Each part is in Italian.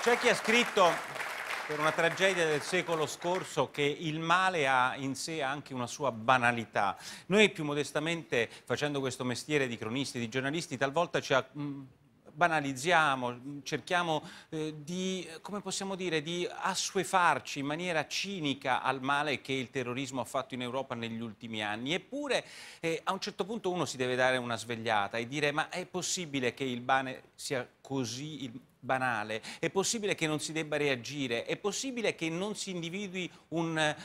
C'è chi ha scritto per una tragedia del secolo scorso che il male ha in sé anche una sua banalità. Noi più modestamente, facendo questo mestiere di cronisti, di giornalisti, talvolta ci ha mm, banalizziamo, cerchiamo eh, di, come possiamo dire, di assuefarci in maniera cinica al male che il terrorismo ha fatto in Europa negli ultimi anni. Eppure eh, a un certo punto uno si deve dare una svegliata e dire ma è possibile che il, sia così, il, banale, è possibile che non si debba reagire, è possibile che non si individui un,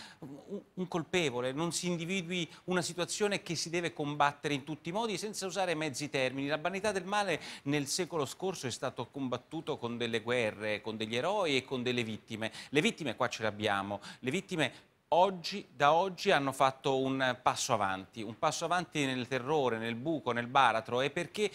un, colpevole, non si individui una situazione che si deve combattere in tutti i modi senza usare mezzi termini. La banalità del male nel secolo scorso è stato combattuto con delle guerre, con degli eroi e con delle vittime. Le vittime qua ce le abbiamo, le vittime oggi, da oggi hanno fatto un passo avanti, un passo avanti nel terrore, nel buco, nel baratro è perché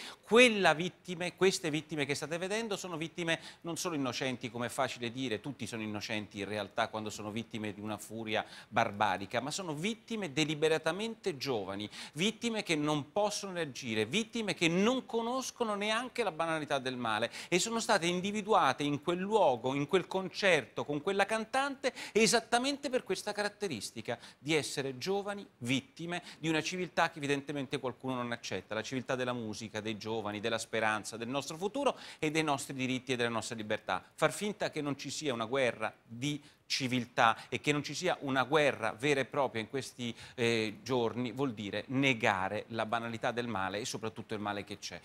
vittime, queste vittime che state vedendo sono vittime non solo innocenti come è facile dire, tutti sono innocenti in realtà quando sono vittime di una furia barbarica, ma sono vittime deliberatamente giovani, vittime che non possono reagire, vittime che non conoscono neanche la banalità del male e sono state individuate in quel luogo, in quel concerto, con quella cantante esattamente per questa caratteristica caratteristica di essere giovani vittime di una civiltà che evidentemente qualcuno non accetta, la civiltà della musica, dei giovani, della speranza, del nostro futuro e dei nostri diritti e della nostra libertà. Far finta che non ci sia una guerra di civiltà e che non ci sia una guerra vera e propria in questi eh, giorni vuol dire negare la banalità del male e soprattutto il male che c'è.